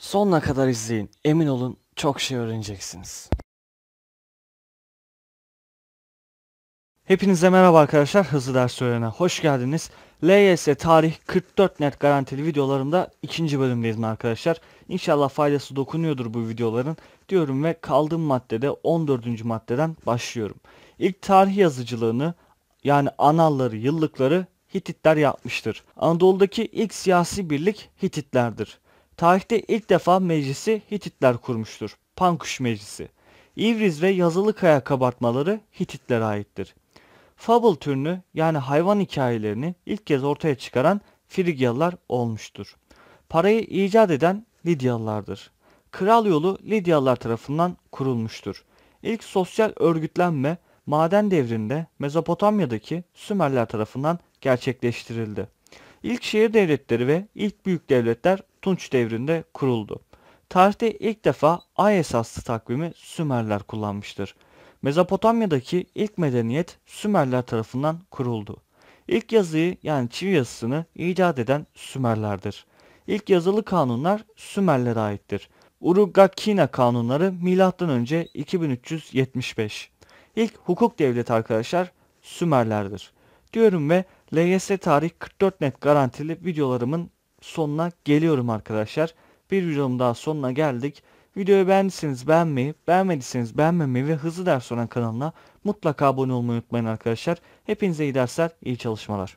Sonuna kadar izleyin. Emin olun çok şey öğreneceksiniz. Hepinize merhaba arkadaşlar. Hızlı ders öğrene hoş geldiniz. LYS tarih 44 net garantili videolarımda ikinci bölümdeyiz arkadaşlar. İnşallah faydası dokunuyordur bu videoların diyorum ve kaldığım maddede 14. maddeden başlıyorum. İlk tarih yazıcılığını yani analları, yıllıkları Hititler yapmıştır. Anadolu'daki ilk siyasi birlik Hititlerdir. Tarihte ilk defa meclisi Hititler kurmuştur. Pankuş Meclisi. İvriz ve yazılı kaya kabartmaları Hititlere aittir. Fable türünü yani hayvan hikayelerini ilk kez ortaya çıkaran Frigyalılar olmuştur. Parayı icat eden Lidyalılardır. Kral yolu Lidyalılar tarafından kurulmuştur. İlk sosyal örgütlenme maden devrinde Mezopotamya'daki Sümerler tarafından gerçekleştirildi. İlk şehir devletleri ve ilk büyük devletler Tunç devrinde kuruldu. Tarihte ilk defa ay esaslı takvimi Sümerler kullanmıştır. Mezopotamya'daki ilk medeniyet Sümerler tarafından kuruldu. İlk yazıyı yani çivi yazısını icat eden Sümerlerdir. İlk yazılı kanunlar Sümerlere aittir. Urugakina kanunları M.Ö. 2375. İlk hukuk devleti arkadaşlar Sümerlerdir. Diyorum ve LGS Tarih 44 net garantili videolarımın sonuna geliyorum arkadaşlar. Bir videom daha sonuna geldik. Videoyu beğendiyseniz beğenmeyi, beğenmediyseniz beğenmemeyi ve Hızlı Ders Soran kanalına mutlaka abone olmayı unutmayın arkadaşlar. Hepinize iyi dersler, iyi çalışmalar.